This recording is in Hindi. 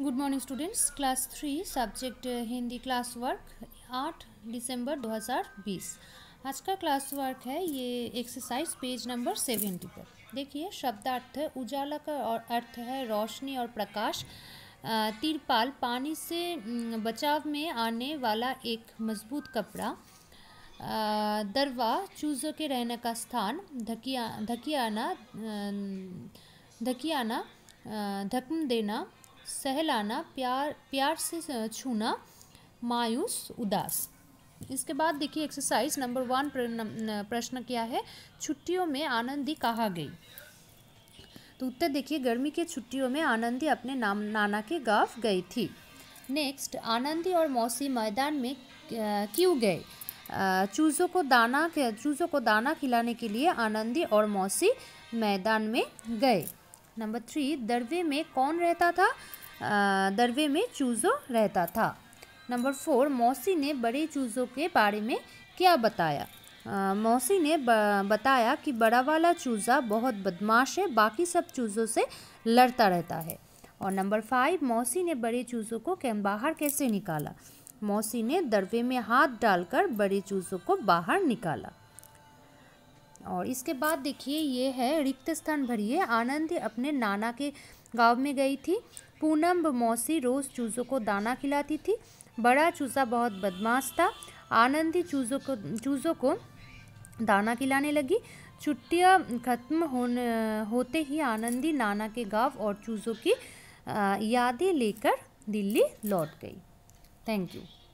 good morning students class three subject Hindi class work आठ दिसंबर 2020 आज का क्लास वर्क है ये एक्सरसाइज पेज नंबर सेवेंटी पर देखिए शब्दार्थ है उजाला का और अर्थ है रोशनी और प्रकाश तिरपाल पानी से बचाव में आने वाला एक मजबूत कपड़ा दरवा चूज़ों के रहने का स्थान धकिया धकियाना धकियाना धकम देना सहलाना प्यार प्यार से छूना मायूस उदास इसके बाद देखिए एक्सरसाइज नंबर वन प्रश्न क्या है छुट्टियों में आनंदी कहा गई तो उत्तर देखिए गर्मी की छुट्टियों में आनंदी अपने नाम नाना के गाँव गई थी नेक्स्ट आनंदी और मौसी मैदान में क्यों गए चूज़ों को दाना चूज़ों को दाना खिलाने के लिए आनंदी और मौसी मैदान में गए नंबर थ्री दरवे में कौन रहता था दरवे में चूज़ो रहता था नंबर फोर मौसी ने बड़े चूज़ों के बारे में क्या बताया आ, मौसी ने बताया कि बड़ा वाला चूज़ा बहुत बदमाश है बाकी सब चूज़ों से लड़ता रहता है और नंबर फाइव मौसी ने बड़े चूज़ों को बाहर कैसे निकाला मौसी ने दरवे में हाथ डालकर बड़े चूज़ों को बाहर निकाला और इसके बाद देखिए ये है रिक्त स्थान भरिए आनंद अपने नाना के गांव में गई थी पूनम मौसी रोज़ चूज़ों को दाना खिलाती थी बड़ा चूज़ा बहुत बदमाश था आनंदी चूज़ों को चूज़ों को दाना खिलाने लगी छुट्टियाँ खत्म होने होते ही आनंदी नाना के गाँव और चूज़ों की यादें लेकर दिल्ली लौट गई थैंक यू